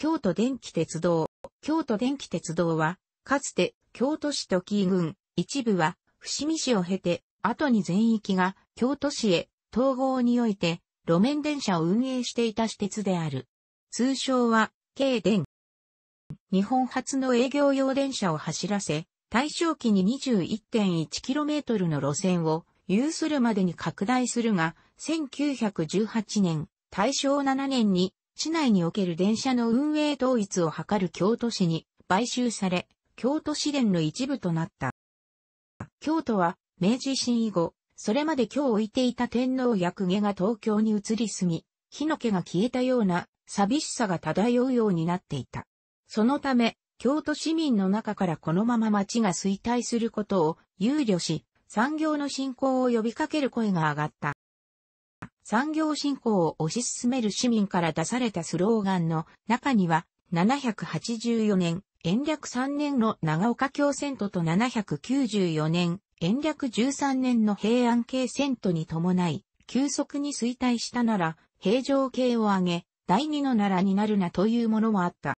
京都電気鉄道。京都電気鉄道は、かつて京都市と紀伊郡、一部は伏見市を経て、後に全域が京都市へ統合において路面電車を運営していた私鉄である。通称は、京電。日本初の営業用電車を走らせ、大正期に 21.1km の路線を有するまでに拡大するが、1918年、大正7年に市内における電車の運営統一を図る京都市に買収され、京都市電の一部となった。京都は明治維新以後、それまで今日置いていた天皇や公家が東京に移り住み、火の気が消えたような寂しさが漂うようになっていた。そのため、京都市民の中からこのまま町が衰退することを憂慮し、産業の振興を呼びかける声が上がった。産業振興を推し進める市民から出されたスローガンの中には、784年、延暦3年の長岡京遷都と794年、延暦13年の平安系遷都に伴い、急速に衰退したなら、平城系を挙げ、第二の奈良になるなというものもあった。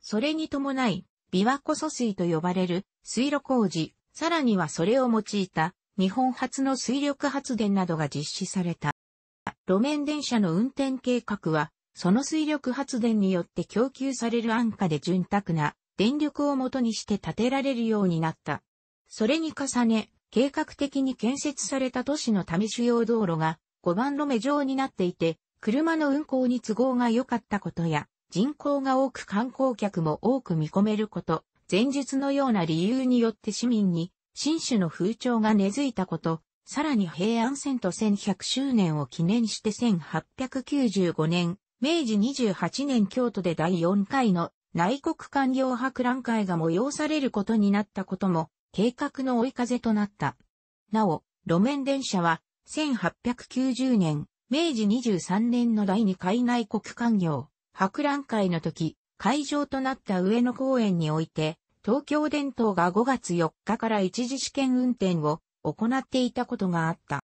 それに伴い、琵琶湖疎水と呼ばれる水路工事、さらにはそれを用いた日本初の水力発電などが実施された。路面電車の運転計画は、その水力発電によって供給される安価で潤沢な電力をもとにして建てられるようになった。それに重ね、計画的に建設された都市の試し用道路が5番路目状になっていて、車の運行に都合が良かったことや、人口が多く観光客も多く見込めること、前述のような理由によって市民に、新種の風潮が根付いたこと、さらに平安遷都1100周年を記念して1895年、明治28年京都で第4回の内国官僚博覧会が催されることになったことも、計画の追い風となった。なお、路面電車は、1890年、明治23年の第2回内国官僚博覧会の時、会場となった上野公園において、東京電灯が5月4日から一時試験運転を行っていたことがあった。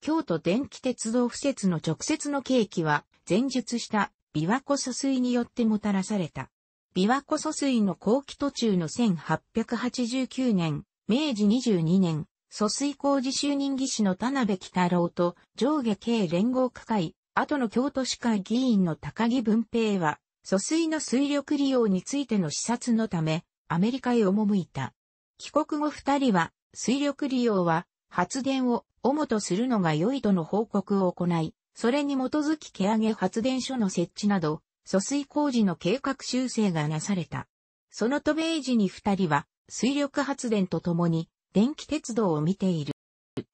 京都電気鉄道敷設の直接の契機は、前述した琵琶湖疎水によってもたらされた。琵琶湖疎水の後期途中の1889年、明治22年、疎水工事就任技師の田辺喜太郎と上下系連合区会、後の京都市会議員の高木文平は、疎水の水力利用についての視察のため、アメリカへ赴いた。帰国後二人は水力利用は発電を主とするのが良いとの報告を行い、それに基づき毛上げ発電所の設置など、疎水工事の計画修正がなされた。その渡米時に二人は、水力発電とともに、電気鉄道を見ている。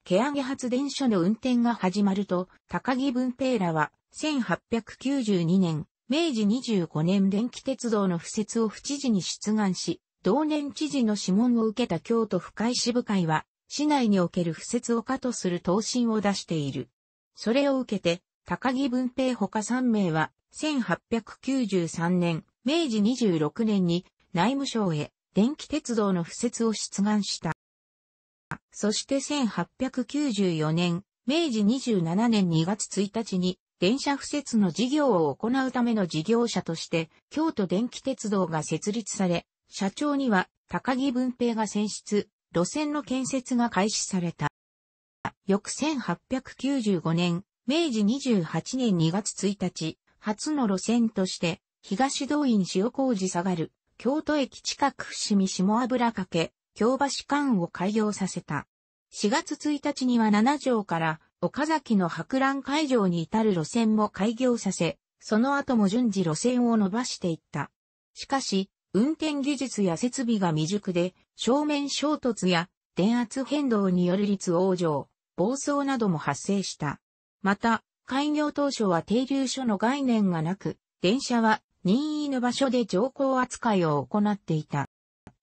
毛上げ発電所の運転が始まると、高木文平らは、1892年、明治25年電気鉄道の付設を府知事に出願し、同年知事の諮問を受けた京都府会支部会は、市内における不設を可とする答申を出している。それを受けて、高木文平他3名は、1893年、明治26年に内務省へ電気鉄道の不設を出願した。そして1894年、明治27年2月1日に電車敷設の事業を行うための事業者として、京都電気鉄道が設立され、社長には高木文平が選出、路線の建設が開始された。翌1895年、明治28年2月1日、初の路線として、東動員塩工事下がる、京都駅近く伏見下油掛け、京橋間を開業させた。4月1日には7条から岡崎の博覧会場に至る路線も開業させ、その後も順次路線を伸ばしていった。しかし、運転技術や設備が未熟で、正面衝突や電圧変動による率往生、暴走なども発生した。また、開業当初は停留所の概念がなく、電車は任意の場所で乗降扱いを行っていた。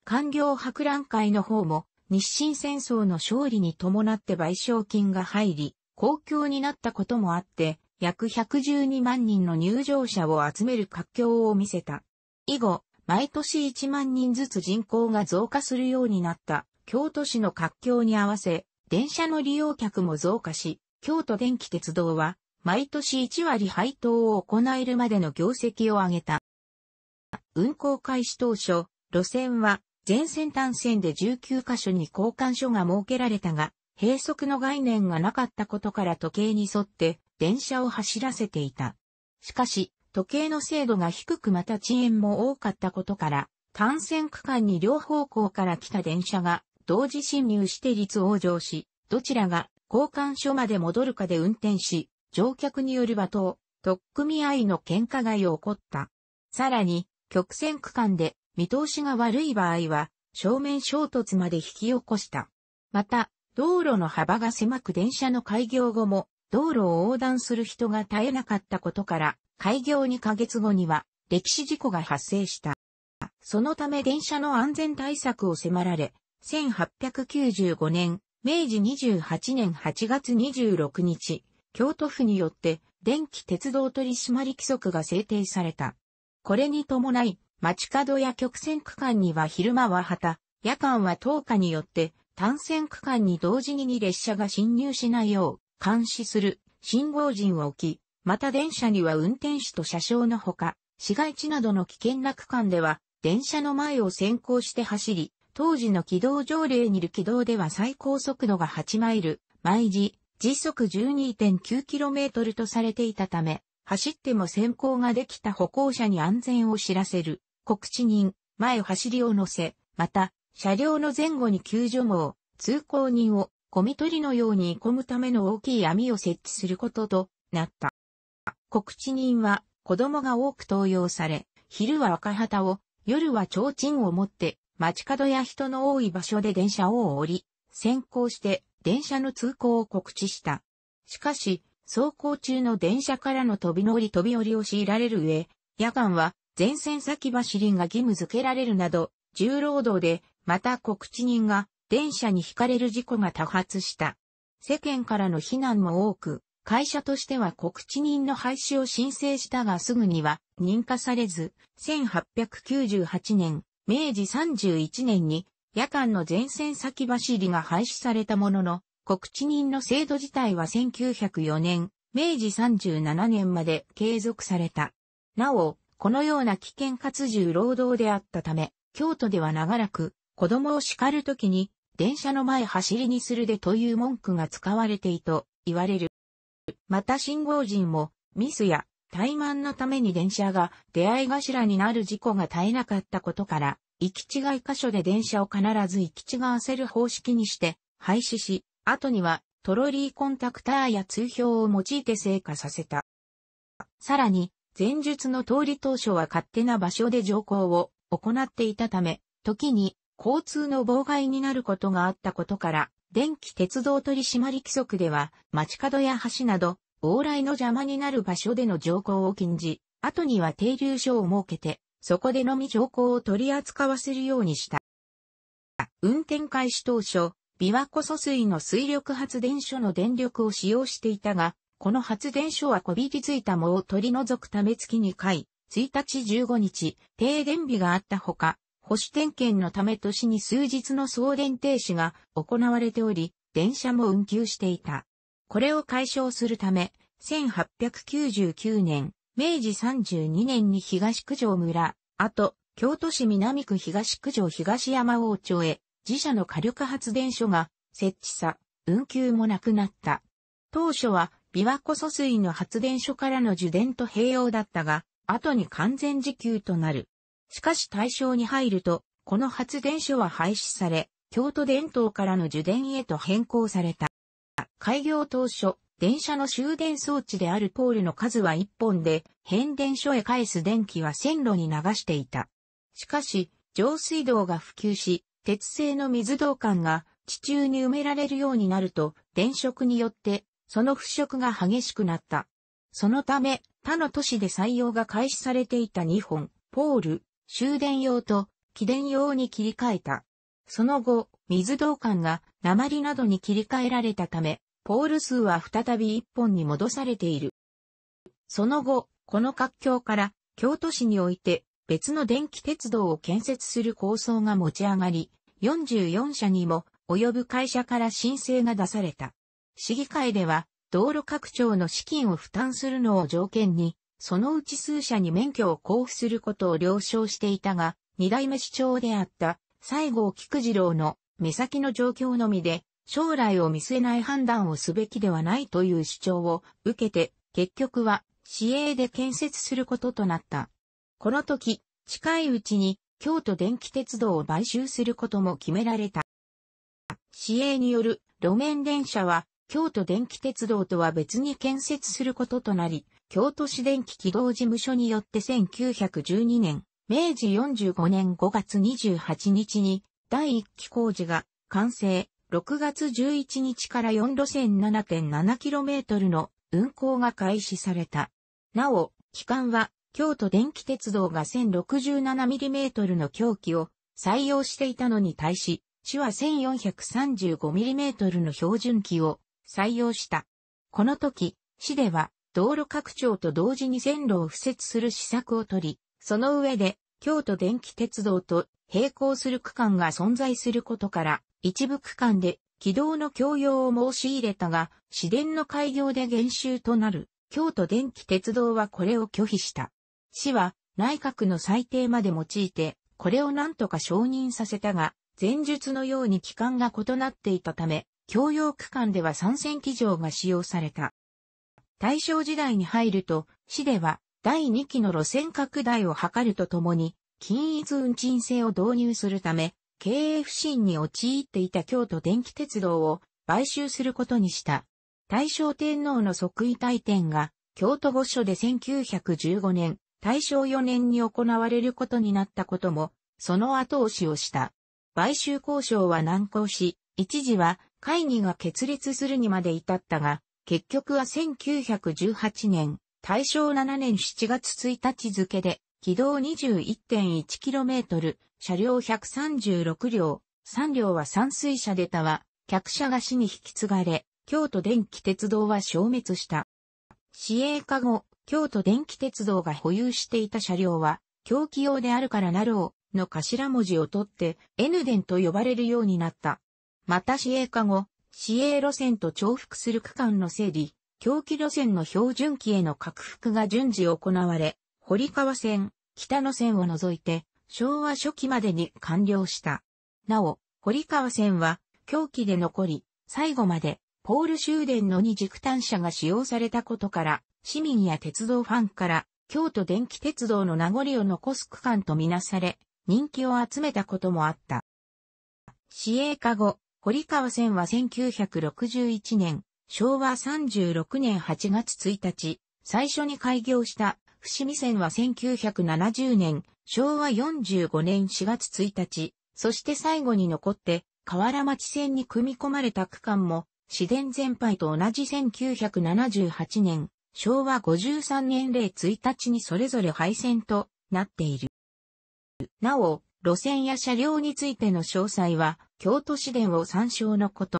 官業博覧会の方も、日清戦争の勝利に伴って賠償金が入り、公共になったこともあって、約112万人の入場者を集める活況を見せた。以後、毎年1万人ずつ人口が増加するようになった京都市の活況に合わせ、電車の利用客も増加し、京都電気鉄道は毎年1割配当を行えるまでの業績を上げた。運行開始当初、路線は全線単線で19カ所に交換所が設けられたが、閉塞の概念がなかったことから時計に沿って電車を走らせていた。しかし、時計の精度が低くまた遅延も多かったことから、単線区間に両方向から来た電車が同時進入して立往生し、どちらが交換所まで戻るかで運転し、乗客による罵倒、特組合の喧嘩が起こった。さらに、曲線区間で見通しが悪い場合は、正面衝突まで引き起こした。また、道路の幅が狭く電車の開業後も、道路を横断する人が絶えなかったことから、開業2ヶ月後には歴史事故が発生した。そのため電車の安全対策を迫られ、1895年、明治28年8月26日、京都府によって電気鉄道取締規則が制定された。これに伴い、街角や曲線区間には昼間は旗、夜間は灯火によって、単線区間に同時に列車が進入しないよう、監視する信号陣を置き、また電車には運転手と車掌のほか、市街地などの危険な区間では、電車の前を先行して走り、当時の軌道条例にいる軌道では最高速度が8マイル、毎時、時速 12.9km とされていたため、走っても先行ができた歩行者に安全を知らせる、告知人、前走りを乗せ、また、車両の前後に救助網、通行人を、ゴミ取りのように込むための大きい網を設置することとなった。告知人は子供が多く登用され、昼は赤旗を、夜は提灯を持って、街角や人の多い場所で電車を降り、先行して電車の通行を告知した。しかし、走行中の電車からの飛び乗り飛び降りを強いられる上、夜間は前線先走りが義務付けられるなど、重労働で、また告知人が電車に引かれる事故が多発した。世間からの非難も多く、会社としては告知人の廃止を申請したがすぐには認可されず、1898年、明治31年に夜間の前線先走りが廃止されたものの、告知人の制度自体は1904年、明治37年まで継続された。なお、このような危険かつ重労働であったため、京都では長らく、子供を叱るときに、電車の前走りにするでという文句が使われていと言われる。また信号陣もミスや怠慢のために電車が出会い頭になる事故が絶えなかったことから、行き違い箇所で電車を必ず行き違わせる方式にして廃止し、後にはトロリーコンタクターや通標を用いて成果させた。さらに、前述の通り当初は勝手な場所で乗降を行っていたため、時に交通の妨害になることがあったことから、電気鉄道取締規則では、街角や橋など、往来の邪魔になる場所での乗降を禁じ、後には停留所を設けて、そこでのみ乗降を取り扱わせるようにした。運転開始当初、琵琶湖疎水の水力発電所の電力を使用していたが、この発電所はこびりついた藻を取り除くため月2回、1日15日、停電日があったほか、保守点検のため都市に数日の送電停止が行われており、電車も運休していた。これを解消するため、1899年、明治32年に東九条村、あと、京都市南区東九条東山王朝へ、自社の火力発電所が設置さ、運休もなくなった。当初は、琵琶湖疎水の発電所からの受電と併用だったが、後に完全自給となる。しかし大正に入ると、この発電所は廃止され、京都電灯からの受電へと変更された。開業当初、電車の終電装置であるポールの数は1本で、変電所へ返す電気は線路に流していた。しかし、上水道が普及し、鉄製の水道管が地中に埋められるようになると、電飾によって、その腐食が激しくなった。そのため、他の都市で採用が開始されていた2本、ポール、終電用と起電用に切り替えた。その後、水道管が鉛などに切り替えられたため、ポール数は再び一本に戻されている。その後、この活況から京都市において別の電気鉄道を建設する構想が持ち上がり、44社にも及ぶ会社から申請が出された。市議会では道路拡張の資金を負担するのを条件にそのうち数社に免許を交付することを了承していたが、二代目市長であった西郷菊次郎の目先の状況のみで、将来を見据えない判断をすべきではないという主張を受けて、結局は市営で建設することとなった。この時、近いうちに京都電気鉄道を買収することも決められた。市営による路面電車は京都電気鉄道とは別に建設することとなり、京都市電気軌道事務所によって1912年、明治45年5月28日に第1期工事が完成、6月11日から4路線 7.7km の運行が開始された。なお、期間は京都電気鉄道が 1067mm の凶器を採用していたのに対し、市は 1435mm の標準機を採用した。この時、市では道路拡張と同時に線路を敷設する施策をとり、その上で、京都電気鉄道と並行する区間が存在することから、一部区間で軌道の共用を申し入れたが、市電の開業で減収となる、京都電気鉄道はこれを拒否した。市は、内閣の裁定まで用いて、これを何とか承認させたが、前述のように期間が異なっていたため、共用区間では3戦機場が使用された。大正時代に入ると、市では第2期の路線拡大を図るとともに、均一運賃制を導入するため、経営不振に陥っていた京都電気鉄道を買収することにした。大正天皇の即位大典が京都御所で1915年、大正4年に行われることになったことも、その後押しをした。買収交渉は難航し、一時は会議が決裂するにまで至ったが、結局は1918年、大正7年7月1日付で、軌道 21.1km、車両136両、3両は散水車でたは、客車が市に引き継がれ、京都電気鉄道は消滅した。市営化後、京都電気鉄道が保有していた車両は、狂気用であるからなろうの頭文字を取って N 電と呼ばれるようになった。また市営化後、市営路線と重複する区間の整理、狂気路線の標準期への拡幅が順次行われ、堀川線、北野線を除いて、昭和初期までに完了した。なお、堀川線は、狂気で残り、最後まで、ポール終電の二軸単車が使用されたことから、市民や鉄道ファンから、京都電気鉄道の名残を残す区間とみなされ、人気を集めたこともあった。市営化後、堀川線は1961年、昭和36年8月1日、最初に開業した伏見線は1970年、昭和45年4月1日、そして最後に残って、河原町線に組み込まれた区間も、市電全廃と同じ1978年、昭和53年0 1日にそれぞれ廃線となっている。なお、路線や車両についての詳細は、京都市電を参照のこと。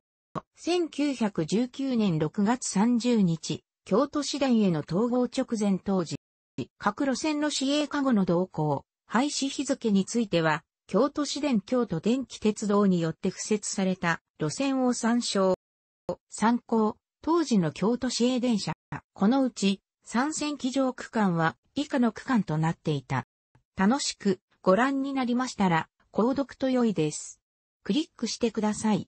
1919年6月30日、京都市電への統合直前当時、各路線の市営化後の動向、廃止日付については、京都市電京都電気鉄道によって付設された路線を参照。参考、当時の京都市営電車。このうち、参戦機場区間は以下の区間となっていた。楽しくご覧になりましたら、購読と良いです。クリックしてください。